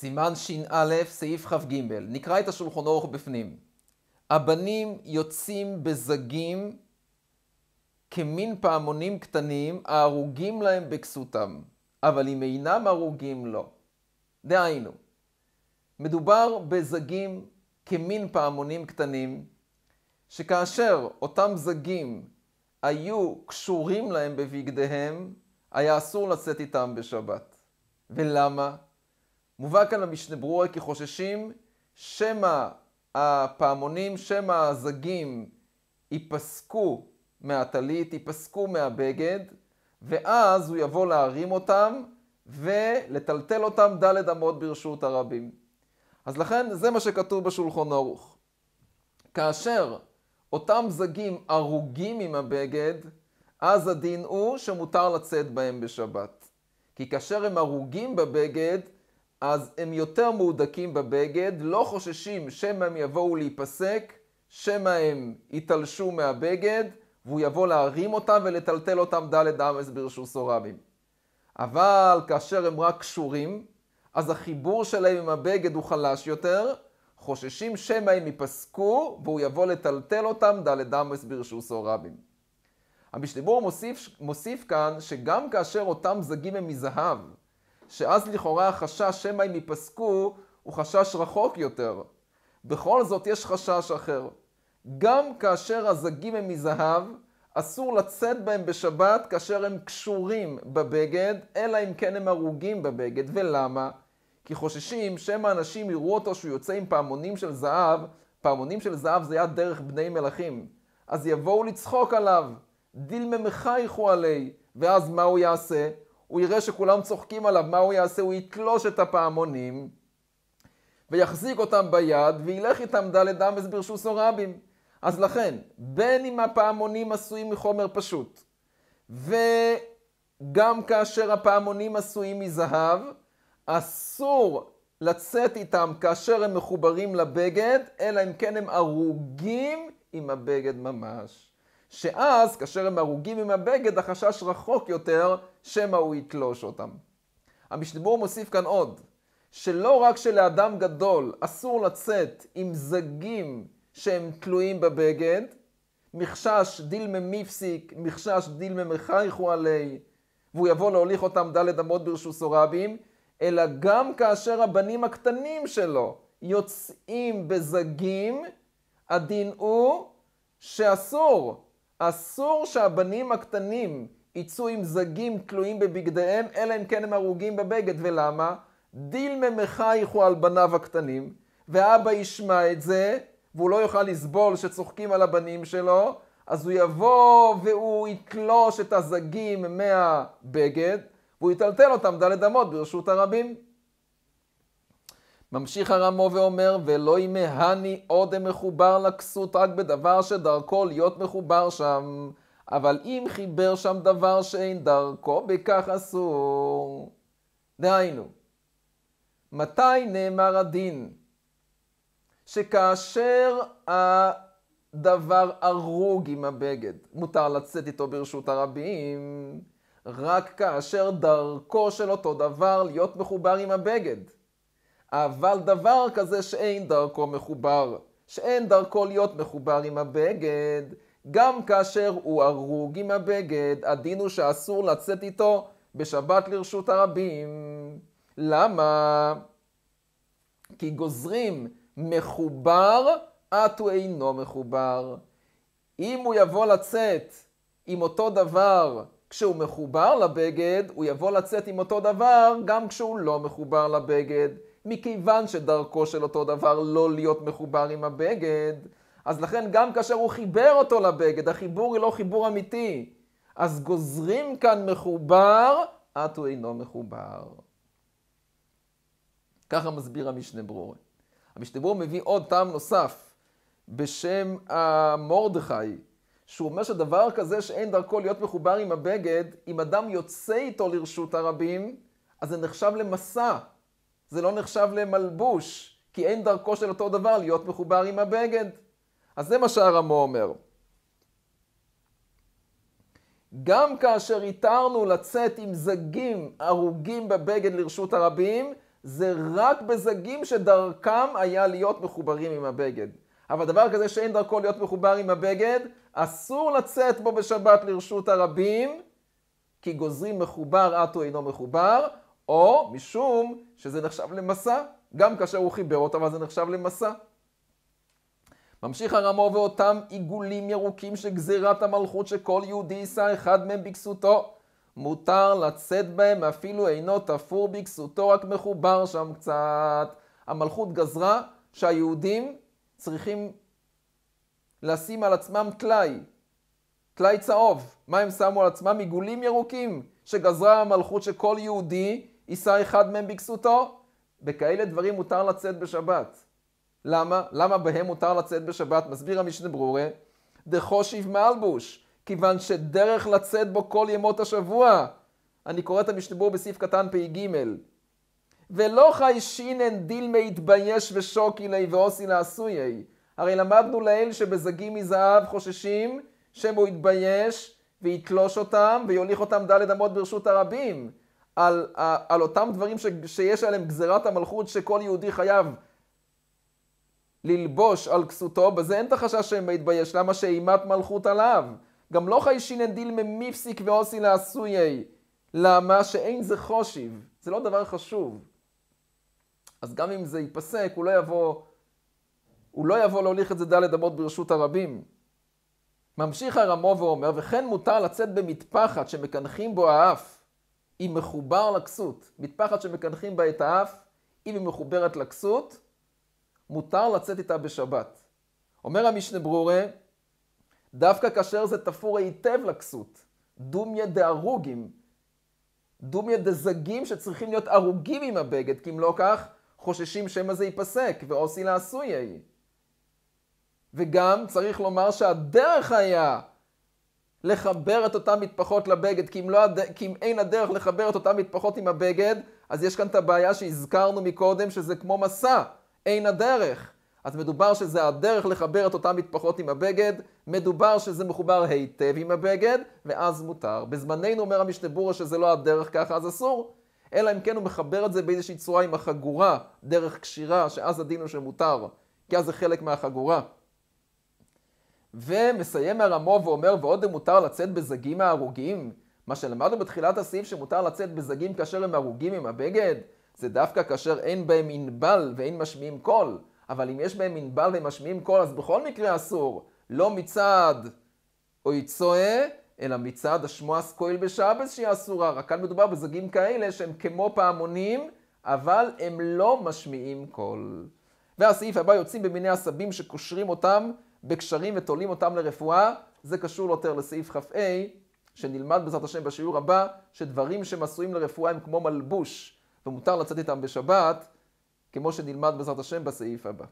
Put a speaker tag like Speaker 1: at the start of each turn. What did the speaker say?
Speaker 1: סימן ש"א, סעיף כ"ג, נקרא את השולחון אורך בפנים. הבנים יוצאים בזגים כמין פעמונים קטנים ההרוגים להם בכסותם, אבל אם אינם הרוגים לא. דהיינו, מדובר בזגים כמין פעמונים קטנים, שכאשר אותם זגים היו קשורים להם בבגדיהם, היה אסור לצאת איתם בשבת. ולמה? מובא כאן למשנה ברורה כי חוששים שמא הפעמונים, שמא הזגים ייפסקו מהטלית, ייפסקו מהבגד, ואז הוא יבוא להרים אותם ולטלטל אותם דלת אמות ברשות הרבים. אז לכן זה מה שכתוב בשולחון ערוך. כאשר אותם זגים הרוגים עם הבגד, אז הדין הוא שמותר לצאת בהם בשבת. כי כאשר הם הרוגים בבגד, אז הם יותר מהודקים בבגד, לא חוששים שמא הם יבואו להיפסק, שמא הם יתלשו מהבגד, והוא יבוא להרים אותם ולטלטל אותם ד' אמס ברשו סורבים. אבל כאשר הם רק קשורים, אז החיבור שלהם עם הבגד הוא חלש יותר, חוששים שמא הם ייפסקו, והוא יבוא לטלטל אותם ד' אמס ברשו סורבים. המשנה מוסיף, מוסיף כאן שגם כאשר אותם זגים הם מזהב, שאז לכאורה החשש שמא הם ייפסקו הוא חשש רחוק יותר. בכל זאת יש חשש אחר. גם כאשר הזגים הם מזהב, אסור לצאת בהם בשבת כאשר הם קשורים בבגד, אלא אם כן הם הרוגים בבגד. ולמה? כי חוששים שמא אנשים יראו אותו שהוא יוצא עם פעמונים של זהב, פעמונים של זהב זה יד דרך בני מלכים. אז יבואו לצחוק עליו, דילמה מחייכו עלי, ואז מה הוא יעשה? הוא יראה שכולם צוחקים עליו, מה הוא יעשה? הוא יתלוש את הפעמונים ויחזיק אותם ביד וילך איתם ד' אמס ברשוס סורבים. אז לכן, בין אם הפעמונים עשויים מחומר פשוט, וגם כאשר הפעמונים עשויים מזהב, אסור לצאת איתם כאשר הם מחוברים לבגד, אלא אם כן הם הרוגים עם הבגד ממש. שאז, כאשר הם הרוגים עם הבגד, החשש רחוק יותר שמא הוא יתלוש אותם. המשנבור מוסיף כאן עוד, שלא רק שלאדם גדול אסור לצאת עם זגים שהם תלויים בבגד, מחשש דיל מפסיק, מחשש דיל ממחייכו עלי, והוא יבוא להוליך אותם דלת אמות ברשוס סורבים, אלא גם כאשר הבנים הקטנים שלו יוצאים בזגים, הדין הוא שאסור, אסור שהבנים הקטנים יצאו עם זגים תלויים בבגדיהם, אלא אם כן הם הרוגים בבגד. ולמה? דיל ממחייכו על בניו הקטנים, ואבא ישמע את זה, והוא לא יוכל לסבול שצוחקים על הבנים שלו, אז הוא יבוא והוא יתלוש את הזגים מהבגד, והוא יטלטל אותם דלת אמות ברשות הרבים. ממשיך הרמו ואומר, ולא ימהני עוד מחובר לכסות רק בדבר שדרכו להיות מחובר שם. אבל אם חיבר שם דבר שאין דרכו, בכך אסור. דהיינו, מתי נאמר הדין? שכאשר הדבר הרוג עם הבגד, מותר לצאת איתו ברשות הרבים, רק כאשר דרכו של אותו דבר להיות מחובר עם הבגד. אבל דבר כזה שאין דרכו מחובר, שאין דרכו להיות מחובר עם הבגד, גם כאשר הוא הרוג עם הבגד, הדין הוא שאסור לצאת איתו בשבת לרשות הרבים. למה? כי גוזרים מחובר, את הוא אינו מחובר. אם הוא יבוא לצאת עם אותו דבר כשהוא מחובר לבגד, הוא יבוא לצאת עם אותו דבר גם כשהוא לא מחובר לבגד. מכיוון שדרכו של אותו דבר לא להיות מחובר עם הבגד, אז לכן גם כאשר הוא חיבר אותו לבגד, החיבור היא לא חיבור אמיתי. אז גוזרים כאן מחובר, עט הוא אינו מחובר. ככה מסביר המשנה ברור. המשנה ברור מביא עוד טעם נוסף בשם המורדכי, שהוא אומר שדבר כזה שאין דרכו להיות מחובר עם הבגד, אם אדם יוצא איתו לרשות הרבים, אז זה נחשב למסע, זה לא נחשב למלבוש, כי אין דרכו של אותו דבר להיות מחובר עם הבגד. אז זה מה שהרמו אומר. גם כאשר התרנו לצאת עם זגים הרוגים בבגד לרשות הרבים, זה רק בזגים שדרכם היה להיות מחוברים עם הבגד. אבל דבר כזה שאין דרכו להיות מחובר עם הבגד, אסור לצאת בו בשבת לרשות הרבים, כי גוזרים מחובר עטו אינו מחובר, או משום שזה נחשב למסע, גם כאשר הוא חיבר אותם, אז זה נחשב למסע. ממשיך הרמו ואותם עיגולים ירוקים של גזירת המלכות שכל יהודי יישא אחד מהם בכסותו. מותר לצאת בהם אפילו אינו תפור בכסותו, רק מחובר שם קצת. המלכות גזרה שהיהודים צריכים לשים על עצמם טלאי, טלאי צהוב. מה הם שמו על עצמם? עיגולים ירוקים, שגזרה המלכות שכל יהודי יישא אחד מהם בכסותו. בכאלה דברים מותר לצאת בשבת. למה? למה בהם מותר לצאת בשבת? מסביר המשנה ברורה, דחושיב מלבוש, כיוון שדרך לצאת בו כל ימות השבוע. אני קורא את המשנה ברורה בסעיף קטן פ"ג. ולא חי שינן דיל דילמי ושוקי ושוקילי ועושי לעשויי. הרי למדנו לעיל שבזגים מזהב חוששים שמו יתבייש ויתלוש אותם ויוליך אותם דלת אמות ברשות הרבים. על, על, על אותם דברים ש, שיש עליהם גזירת המלכות שכל יהודי חייב ללבוש על כסותו, בזה אין את החשש שהם יתבייש, למה שאימת מלכות עליו? גם לא חי שינן דיל ממיפסיק ועושי לעשויי. למה? שאין זה חושיב. זה לא דבר חשוב. אז גם אם זה ייפסק, הוא לא יבוא, הוא לא יבוא להוליך את זה דלת אמות ברשות הרבים. ממשיך הרמו ואומר, וכן מותר לצאת במטפחת שמקנחים בו האף, אם מחובר לכסות. מטפחת שמקנחים בה את האף, אם היא מחוברת לכסות, מותר לצאת איתה בשבת. אומר המשנה ברורה, דווקא כאשר זה תפור היטב לכסות, דומיה דהרוגים, דומיה דזגים שצריכים להיות הרוגים עם הבגד, כי אם לא כך, חוששים שמא זה ייפסק, ועושי לעשוי יהי. וגם צריך לומר שהדרך היה לחבר את אותן מטפחות לבגד, כי אם, לא, הד... כי אם אין הדרך לחבר את אותן מטפחות עם הבגד, אז יש כאן את הבעיה שהזכרנו מקודם, שזה כמו מסע. אין הדרך. אז מדובר שזה הדרך לחבר את אותן מטפחות עם הבגד, מדובר שזה מחובר היטב עם הבגד, ואז מותר. בזמננו אומר המשנה ברורה שזה לא הדרך ככה, אז אסור. אלא אם כן הוא מחבר את זה באיזושהי צורה עם החגורה, דרך קשירה, שאז הדין הוא שמותר, כי אז זה חלק מהחגורה. ומסיים הרמו ואומר, ועוד אם מותר לצאת בזגים ההרוגים, מה שלמדנו בתחילת הסעיף שמותר לצאת בזגים כאשר הם הרוגים עם הבגד, זה דווקא כאשר אין בהם ענבל ואין משמיעים קול, אבל אם יש בהם ענבל ומשמיעים קול, אז בכל מקרה אסור. לא מצד אוי צועה, אלא מצד השמוע סקויל בשעבס שהיא אסורה. רק כאן מדובר בזגים כאלה שהם כמו פעמונים, אבל הם לא משמיעים קול. והסעיף הבא יוצאים במיני עשבים שקושרים אותם בקשרים ותולים אותם לרפואה. זה קשור יותר לסעיף כ"ה, שנלמד בעזרת השם בשיעור הבא, שדברים שהם עשויים לרפואה הם כמו מלבוש. ומותר לצאת איתם בשבת, כמו שנלמד בעזרת השם בסעיף הבא.